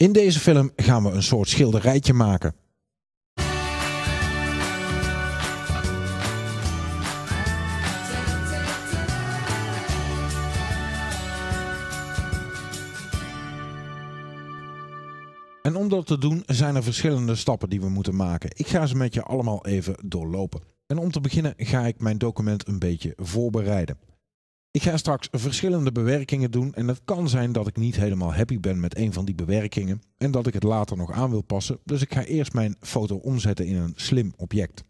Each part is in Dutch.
In deze film gaan we een soort schilderijtje maken. En om dat te doen zijn er verschillende stappen die we moeten maken. Ik ga ze met je allemaal even doorlopen. En om te beginnen ga ik mijn document een beetje voorbereiden. Ik ga straks verschillende bewerkingen doen en het kan zijn dat ik niet helemaal happy ben met een van die bewerkingen en dat ik het later nog aan wil passen, dus ik ga eerst mijn foto omzetten in een slim object.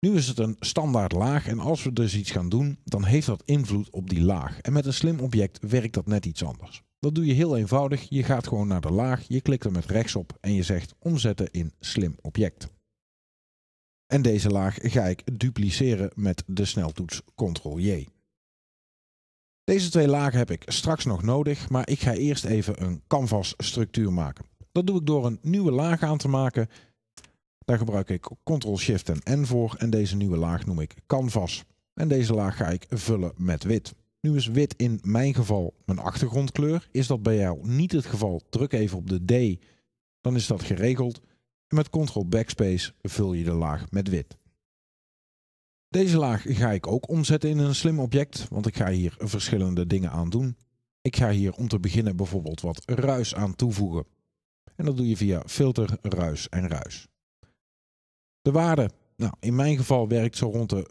Nu is het een standaard laag en als we dus iets gaan doen, dan heeft dat invloed op die laag. En met een slim object werkt dat net iets anders. Dat doe je heel eenvoudig, je gaat gewoon naar de laag, je klikt er met rechts op en je zegt omzetten in slim object. En deze laag ga ik dupliceren met de sneltoets Ctrl-J. Deze twee lagen heb ik straks nog nodig, maar ik ga eerst even een canvas structuur maken. Dat doe ik door een nieuwe laag aan te maken. Daar gebruik ik Ctrl Shift en N voor en deze nieuwe laag noem ik canvas. En deze laag ga ik vullen met wit. Nu is wit in mijn geval mijn achtergrondkleur. Is dat bij jou niet het geval, druk even op de D, dan is dat geregeld. En met Ctrl Backspace vul je de laag met wit. Deze laag ga ik ook omzetten in een slim object, want ik ga hier verschillende dingen aan doen. Ik ga hier om te beginnen bijvoorbeeld wat ruis aan toevoegen. En dat doe je via filter, ruis en ruis. De waarde, nou, in mijn geval werkt zo rond de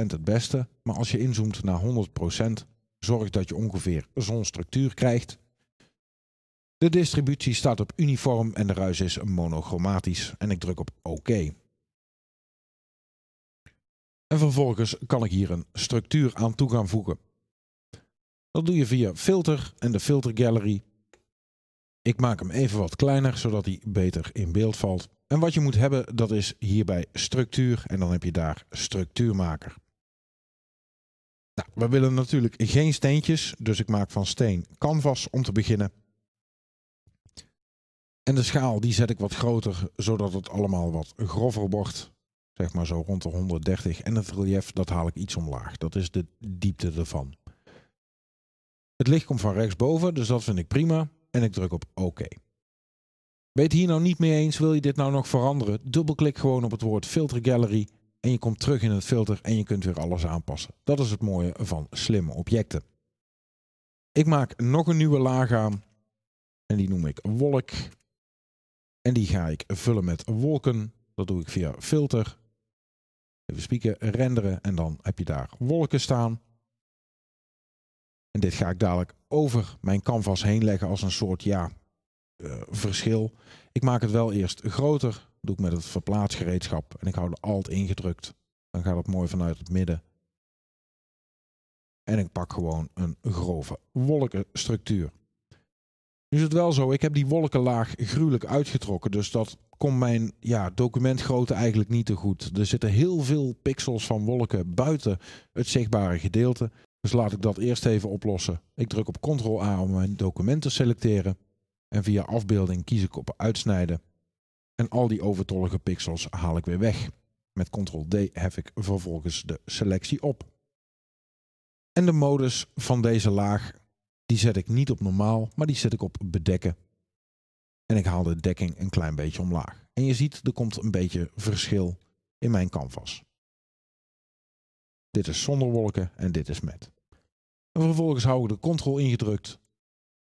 25% het beste, maar als je inzoomt naar 100%, zorg dat je ongeveer zo'n structuur krijgt. De distributie staat op uniform en de ruis is monochromatisch en ik druk op OK. En vervolgens kan ik hier een structuur aan toe gaan voegen. Dat doe je via filter en de filter gallery. Ik maak hem even wat kleiner, zodat hij beter in beeld valt. En wat je moet hebben, dat is hierbij structuur. En dan heb je daar structuurmaker. Nou, we willen natuurlijk geen steentjes, dus ik maak van steen canvas om te beginnen. En de schaal die zet ik wat groter, zodat het allemaal wat grover wordt. Zeg maar zo rond de 130. En het relief, dat haal ik iets omlaag. Dat is de diepte ervan. Het licht komt van rechtsboven, dus dat vind ik prima. En ik druk op OK. Weet hier nou niet mee eens, wil je dit nou nog veranderen? Dubbelklik gewoon op het woord Filter Gallery en je komt terug in het filter en je kunt weer alles aanpassen. Dat is het mooie van slimme objecten. Ik maak nog een nieuwe laag aan en die noem ik wolk. En die ga ik vullen met wolken. Dat doe ik via filter, Even spieken, renderen en dan heb je daar wolken staan. En dit ga ik dadelijk over mijn canvas heen leggen als een soort ja, eh, verschil. Ik maak het wel eerst groter, doe ik met het verplaatsgereedschap en ik hou de alt ingedrukt. Dan gaat het mooi vanuit het midden. En ik pak gewoon een grove wolkenstructuur. Nu is het wel zo, ik heb die wolkenlaag gruwelijk uitgetrokken, dus dat komt mijn ja, documentgrootte eigenlijk niet te goed. Er zitten heel veel pixels van wolken buiten het zichtbare gedeelte. Dus laat ik dat eerst even oplossen. Ik druk op Ctrl-A om mijn document te selecteren. En via afbeelding kies ik op uitsnijden. En al die overtollige pixels haal ik weer weg. Met Ctrl-D hef ik vervolgens de selectie op. En de modus van deze laag, die zet ik niet op normaal, maar die zet ik op bedekken. En ik haal de dekking een klein beetje omlaag. En je ziet, er komt een beetje verschil in mijn canvas. Dit is zonder wolken en dit is met. En vervolgens hou ik de Ctrl ingedrukt.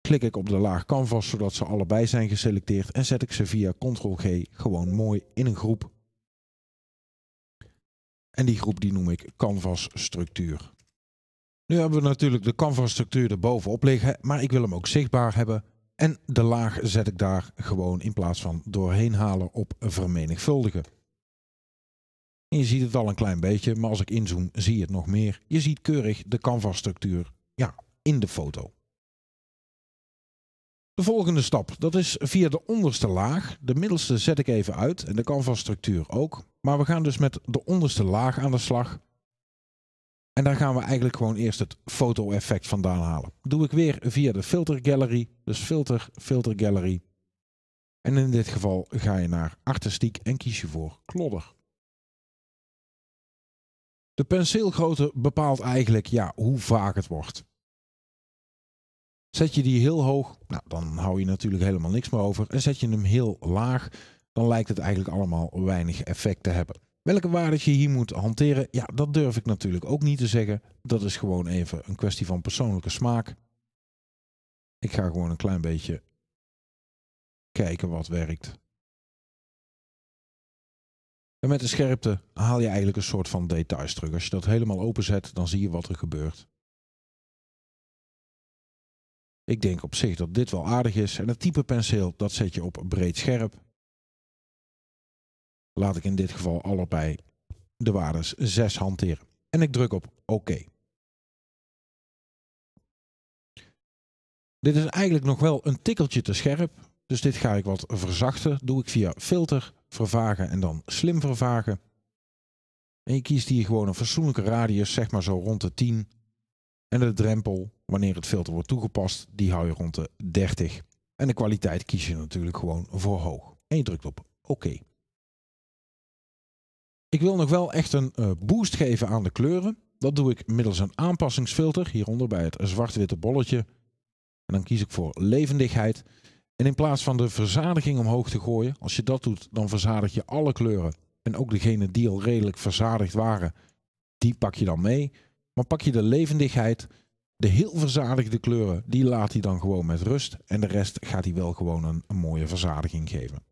Klik ik op de laag canvas zodat ze allebei zijn geselecteerd en zet ik ze via Ctrl G gewoon mooi in een groep. En die groep die noem ik canvas structuur. Nu hebben we natuurlijk de canvas structuur erbovenop liggen, maar ik wil hem ook zichtbaar hebben en de laag zet ik daar gewoon in plaats van doorheen halen op vermenigvuldigen. je ziet het al een klein beetje, maar als ik inzoom zie je het nog meer. Je ziet keurig de canvasstructuur, ja, in de foto. De volgende stap, dat is via de onderste laag. De middelste zet ik even uit en de canvas structuur ook. Maar we gaan dus met de onderste laag aan de slag. En daar gaan we eigenlijk gewoon eerst het foto-effect vandaan halen. Dat doe ik weer via de filter gallery. Dus filter, filter gallery. En in dit geval ga je naar artistiek en kies je voor klodder. De penseelgrootte bepaalt eigenlijk ja, hoe vaak het wordt. Zet je die heel hoog, nou, dan hou je natuurlijk helemaal niks meer over. En zet je hem heel laag, dan lijkt het eigenlijk allemaal weinig effect te hebben. Welke waardes je hier moet hanteren, ja, dat durf ik natuurlijk ook niet te zeggen. Dat is gewoon even een kwestie van persoonlijke smaak. Ik ga gewoon een klein beetje kijken wat werkt. En met de scherpte haal je eigenlijk een soort van details terug. Als je dat helemaal openzet, dan zie je wat er gebeurt. Ik denk op zich dat dit wel aardig is. En het type penseel, dat zet je op breed scherp laat ik in dit geval allebei de waardes 6 hanteren. En ik druk op OK. Dit is eigenlijk nog wel een tikkeltje te scherp, dus dit ga ik wat verzachten. Doe ik via filter, vervagen en dan slim vervagen. En je kiest hier gewoon een fatsoenlijke radius, zeg maar zo rond de 10. En de drempel, wanneer het filter wordt toegepast, die hou je rond de 30. En de kwaliteit kies je natuurlijk gewoon voor hoog. En je drukt op OK. Ik wil nog wel echt een eh, boost geven aan de kleuren. Dat doe ik middels een aanpassingsfilter, hieronder bij het zwart-witte bolletje. En dan kies ik voor levendigheid. En in plaats van de verzadiging omhoog te gooien, als je dat doet, dan verzadig je alle kleuren. En ook degene die al redelijk verzadigd waren, die pak je dan mee. Maar pak je de levendigheid, de heel verzadigde kleuren, die laat hij dan gewoon met rust. En de rest gaat hij wel gewoon een, een mooie verzadiging geven.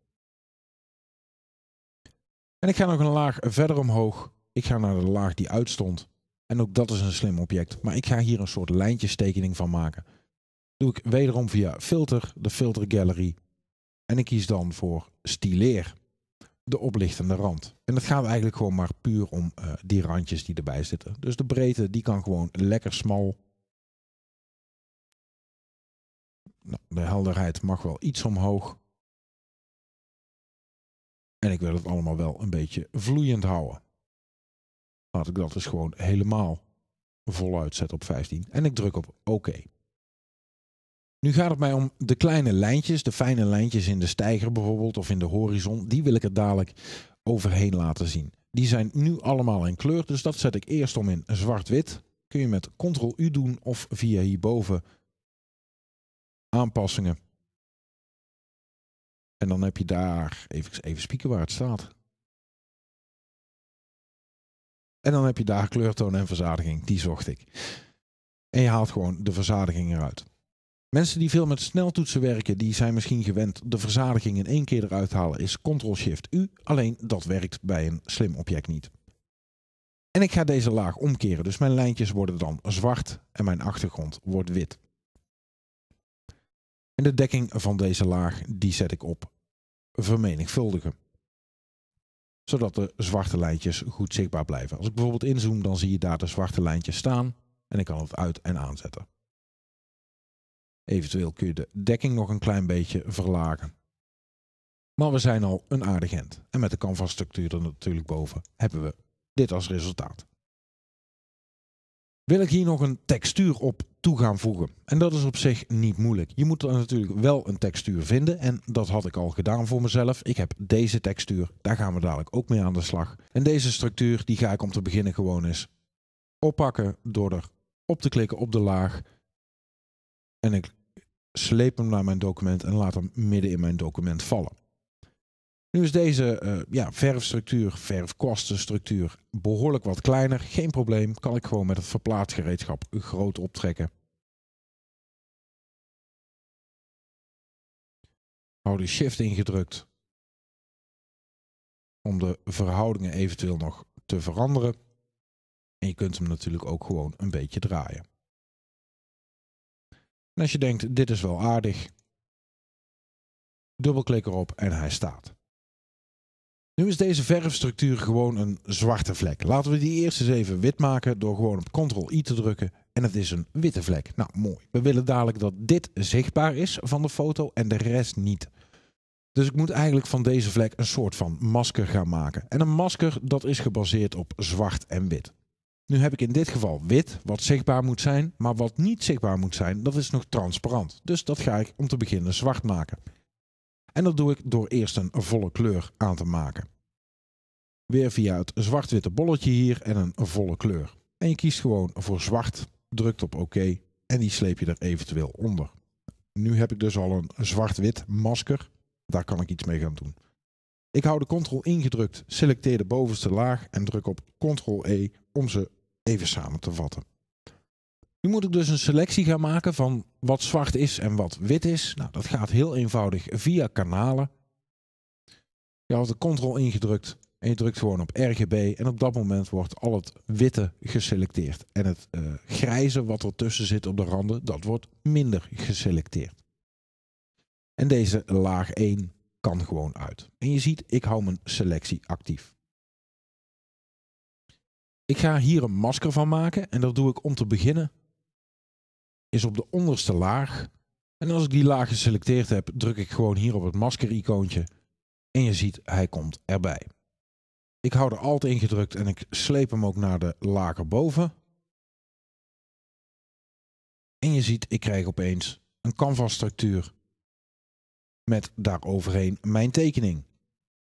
En ik ga nog een laag verder omhoog. Ik ga naar de laag die uitstond. En ook dat is een slim object. Maar ik ga hier een soort lijntjestekening van maken. Doe ik wederom via filter, de filter gallery. En ik kies dan voor stileer. De oplichtende rand. En het gaat eigenlijk gewoon maar puur om eh, die randjes die erbij zitten. Dus de breedte die kan gewoon lekker smal. Nou, de helderheid mag wel iets omhoog. En ik wil het allemaal wel een beetje vloeiend houden. Laat ik dat dus gewoon helemaal voluit zetten op 15. En ik druk op oké. Nu gaat het mij om de kleine lijntjes, de fijne lijntjes in de stijger bijvoorbeeld of in de horizon. Die wil ik er dadelijk overheen laten zien. Die zijn nu allemaal in kleur, dus dat zet ik eerst om in zwart-wit. Kun je met Ctrl-U doen of via hierboven aanpassingen en dan heb je daar, even, even spieken waar het staat. En dan heb je daar kleurtoon en verzadiging. Die zocht ik. En je haalt gewoon de verzadiging eruit. Mensen die veel met sneltoetsen werken, die zijn misschien gewend de verzadiging in één keer eruit te halen is Ctrl-Shift-U. Alleen dat werkt bij een slim object niet. En ik ga deze laag omkeren, dus mijn lijntjes worden dan zwart en mijn achtergrond wordt wit. En de dekking van deze laag die zet ik op vermenigvuldigen. Zodat de zwarte lijntjes goed zichtbaar blijven. Als ik bijvoorbeeld inzoom dan zie je daar de zwarte lijntjes staan en ik kan het uit en aanzetten. Eventueel kun je de dekking nog een klein beetje verlagen. Maar we zijn al een aardig end. En met de canvas structuur er natuurlijk boven hebben we dit als resultaat wil ik hier nog een textuur op toe gaan voegen. En dat is op zich niet moeilijk. Je moet er natuurlijk wel een textuur vinden en dat had ik al gedaan voor mezelf. Ik heb deze textuur, daar gaan we dadelijk ook mee aan de slag. En deze structuur die ga ik om te beginnen gewoon eens oppakken door er op te klikken op de laag. En ik sleep hem naar mijn document en laat hem midden in mijn document vallen. Nu is deze eh, ja, verfstructuur, verfkostenstructuur behoorlijk wat kleiner. Geen probleem, kan ik gewoon met het verplaatsgereedschap groot optrekken. Hou de shift ingedrukt om de verhoudingen eventueel nog te veranderen. En je kunt hem natuurlijk ook gewoon een beetje draaien. En als je denkt, dit is wel aardig, dubbelklik erop en hij staat. Nu is deze verfstructuur gewoon een zwarte vlek. Laten we die eerst eens even wit maken door gewoon op Ctrl-I te drukken. En het is een witte vlek. Nou, mooi. We willen dadelijk dat dit zichtbaar is van de foto en de rest niet. Dus ik moet eigenlijk van deze vlek een soort van masker gaan maken. En een masker dat is gebaseerd op zwart en wit. Nu heb ik in dit geval wit, wat zichtbaar moet zijn. Maar wat niet zichtbaar moet zijn, dat is nog transparant. Dus dat ga ik om te beginnen zwart maken. En dat doe ik door eerst een volle kleur aan te maken. Weer via het zwart-witte bolletje hier en een volle kleur. En je kiest gewoon voor zwart, drukt op oké OK en die sleep je er eventueel onder. Nu heb ik dus al een zwart-wit masker. Daar kan ik iets mee gaan doen. Ik hou de ctrl ingedrukt, selecteer de bovenste laag en druk op ctrl E om ze even samen te vatten. Nu moet ik dus een selectie gaan maken van wat zwart is en wat wit is. Nou, dat gaat heel eenvoudig via kanalen. Je houdt de ctrl ingedrukt en je drukt gewoon op RGB. En op dat moment wordt al het witte geselecteerd. En het eh, grijze wat ertussen zit op de randen, dat wordt minder geselecteerd. En deze laag 1 kan gewoon uit. En je ziet, ik hou mijn selectie actief. Ik ga hier een masker van maken en dat doe ik om te beginnen is op de onderste laag. En als ik die laag geselecteerd heb, druk ik gewoon hier op het masker icoontje. En je ziet, hij komt erbij. Ik hou er Alt ingedrukt en ik sleep hem ook naar de laag erboven. En je ziet, ik krijg opeens een canvasstructuur structuur. Met daaroverheen mijn tekening.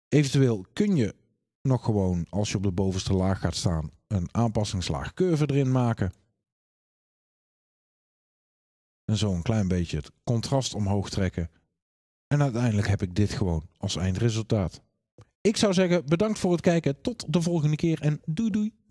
Eventueel kun je nog gewoon, als je op de bovenste laag gaat staan, een aanpassingslaag curve erin maken. En zo een klein beetje het contrast omhoog trekken. En uiteindelijk heb ik dit gewoon als eindresultaat. Ik zou zeggen, bedankt voor het kijken. Tot de volgende keer en doei doei.